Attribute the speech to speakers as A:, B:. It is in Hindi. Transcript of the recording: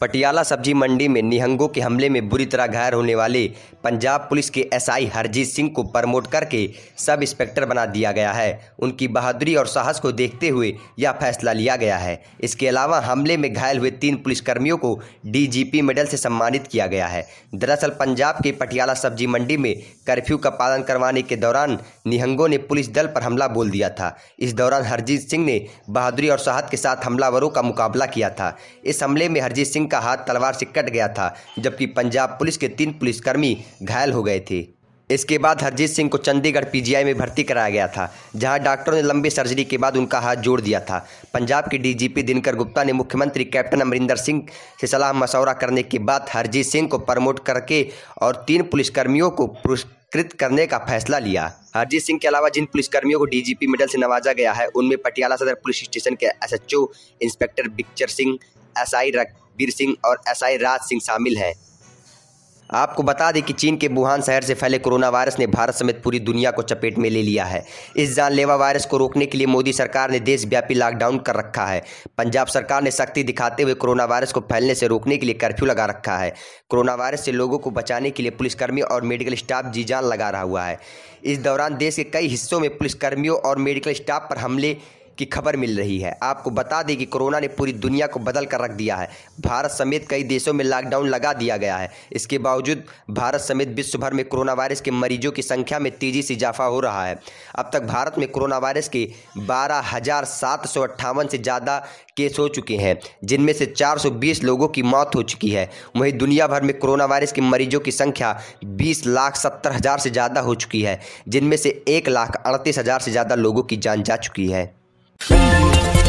A: पटियाला सब्जी मंडी में निहंगों के हमले में बुरी तरह घायल होने वाले पंजाब पुलिस के एसआई हरजीत सिंह को प्रमोट करके सब इंस्पेक्टर बना दिया गया है उनकी बहादुरी और साहस को देखते हुए यह फैसला लिया गया है इसके अलावा हमले में घायल हुए तीन पुलिसकर्मियों को डीजीपी मेडल से सम्मानित किया गया है दरअसल पंजाब के पटियाला सब्जी मंडी में कर्फ्यू का पालन करवाने के दौरान निहंगों ने पुलिस दल पर हमला बोल दिया था इस दौरान हरजीत सिंह ने बहादुरी और साहस के साथ हमलावरों का मुकाबला किया था इस हमले में हरजीत सिंह का हाथ तलवार से कट गया था जबकि पंजाब पुलिस के तीन पुलिसकर्मी घायल हो गए थे इसके बाद हरजीत सिंह को चंडीगढ़ पीजीआई में भर्ती कराया गया था जहां डॉक्टरों ने लंबी सर्जरी के बाद उनका हाथ जोड़ दिया था पंजाब के डीजीपी दिनकर गुप्ता ने मुख्यमंत्री कैप्टन अमरिंदर सिंह से सलाह मशवरा करने के बाद हरजीत सिंह को प्रमोट करके और तीन पुलिसकर्मियों को पुरस्कृत करने का फैसला लिया हरजीत सिंह के अलावा जिन पुलिसकर्मियों को डीजीपी मेडल से नवाजा गया है उनमें पटियाला सदर पुलिस स्टेशन के एसएचओ इंस्पेक्टर बिक्चर सिंह एसआई वीर सिंह और एसआई राज सिंह शामिल हैं आपको बता दें कि चीन के वुहान शहर से फैले कोरोना वायरस ने भारत समेत पूरी दुनिया को चपेट में ले लिया है इस जानलेवा वायरस को रोकने के लिए मोदी सरकार ने देशव्यापी लॉकडाउन कर रखा है पंजाब सरकार ने सख्ती दिखाते हुए कोरोना वायरस को फैलने से रोकने के लिए कर्फ्यू लगा रखा है कोरोना वायरस से लोगों को बचाने के लिए पुलिसकर्मी और मेडिकल स्टाफ जी जान लगा रहा हुआ है इस दौरान देश के कई हिस्सों में पुलिसकर्मियों और मेडिकल स्टाफ पर हमले की खबर मिल रही है आपको बता दें कि कोरोना ने पूरी दुनिया को बदल कर रख दिया है भारत समेत कई देशों में लॉकडाउन लगा दिया गया है इसके बावजूद भारत समेत विश्व भर में कोरोना वायरस के मरीजों की संख्या में तेजी से इजाफा हो रहा है अब तक भारत में कोरोना वायरस के बारह से ज़्यादा केस हो चुके हैं जिनमें से 420 लोगों की मौत हो चुकी है वहीं दुनिया भर में कोरोना वायरस के मरीजों की संख्या बीस लाख सत्तर हज़ार से ज़्यादा हो चुकी है जिनमें से एक लाख अड़तीस हज़ार से ज़्यादा लोगों की जान जा चुकी है Thank you.